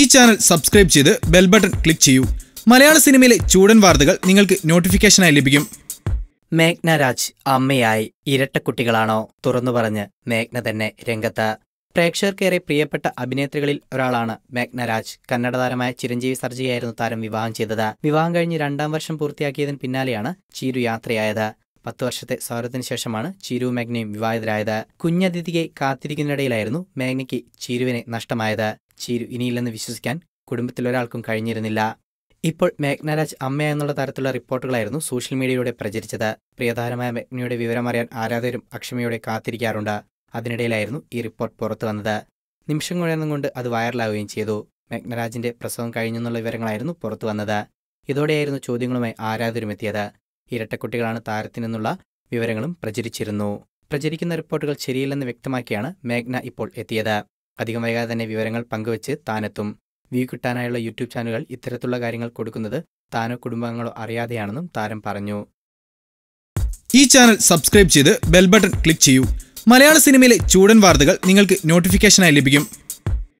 ഈ channel subscribe ചെയ്ത് bell button click ചെയ്യൂ മലയാള സിനിമയിലെ ചൂടൻ വാർത്തകൾ നിങ്ങൾക്ക് നോട്ടിഫിക്കേഷനായി ലഭിക്കും മേഘ്നരാജ് അമ്മയായി ഇരട്ടക്കുട്ടികളാണോ തുറന്നു പറഞ്ഞ് മേഘ്ന തന്നെ രംഗത്ത് പ്രേക്ഷകർക്കേറെ പ്രിയപ്പെട്ട അഭിനേത്രികളിൽ ഒരാളാണ് മേഘ്നരാജ് കന്നഡ താരമായ ചിരഞ്ജീവി സർജിയായിരുന്നു താരം വിവാഹം ചെയ്തത് വിവാഹം കഴിഞ്ഞ് രണ്ടാം വർഷം പൂർത്തിയാക്കിയതിന് പിന്നാലെയാണ് ചീരു യാത്രയായത് പത്ത് വർഷത്തെ സൗഹൃദത്തിന് ശേഷമാണ് ചീരു മേഘ്നയും വിവാഹിതരായത് കുഞ്ഞതിഥിയെ കാത്തിരിക്കുന്നിടയിലായിരുന്നു മേഘ്നയ്ക്ക് ചീരുവിനെ നഷ്ടമായത് ചീരു ഇനിയില്ലെന്ന് വിശ്വസിക്കാൻ കുടുംബത്തിലൊരാൾക്കും കഴിഞ്ഞിരുന്നില്ല ഇപ്പോൾ മേഘ്നരാജ് അമ്മ എന്നുള്ള തരത്തിലുള്ള റിപ്പോർട്ടുകളായിരുന്നു സോഷ്യൽ മീഡിയയിലൂടെ പ്രചരിച്ചത് പ്രിയതാരമായ മേഘ്നയുടെ വിവരമറിയാൻ ആരാധകരും അക്ഷമയോടെ കാത്തിരിക്കാറുണ്ട് അതിനിടയിലായിരുന്നു ഈ റിപ്പോർട്ട് പുറത്തു വന്നത് നിമിഷം കൊഴന്നും കൊണ്ട് അത് വൈറലാവുകയും ചെയ്തു മേഘ്നരാജിന്റെ പ്രസവം കഴിഞ്ഞെന്നുള്ള വിവരങ്ങളായിരുന്നു പുറത്തു വന്നത് ഇതോടെയായിരുന്നു ചോദ്യങ്ങളുമായി ആരാധകരും എത്തിയത് ഇരട്ടക്കുട്ടികളാണ് താരത്തിനെന്നുള്ള വിവരങ്ങളും പ്രചരിച്ചിരുന്നു പ്രചരിക്കുന്ന റിപ്പോർട്ടുകൾ ശരിയല്ലെന്ന് വ്യക്തമാക്കിയാണ് മേഘ്ന ഇപ്പോൾ എത്തിയത് അധികം വൈകാതെ തന്നെ വിവരങ്ങൾ പങ്കുവച്ച് താനെത്തും വ്യൂ കിട്ടാനായുള്ള യൂട്യൂബ് ചാനലുകൾ ഇത്തരത്തിലുള്ള കാര്യങ്ങൾ കൊടുക്കുന്നത് താനോ കുടുംബാംഗങ്ങളോ അറിയാതെയാണെന്നും താരം പറഞ്ഞു ഈ ചാനൽ സബ്സ്ക്രൈബ് ചെയ്ത് ബെൽ ബട്ടൺ ക്ലിക്ക് ചെയ്യൂ മലയാള സിനിമയിലെ ചൂടൻ വാർത്തകൾ നിങ്ങൾക്ക് നോട്ടിഫിക്കേഷനായി ലഭിക്കും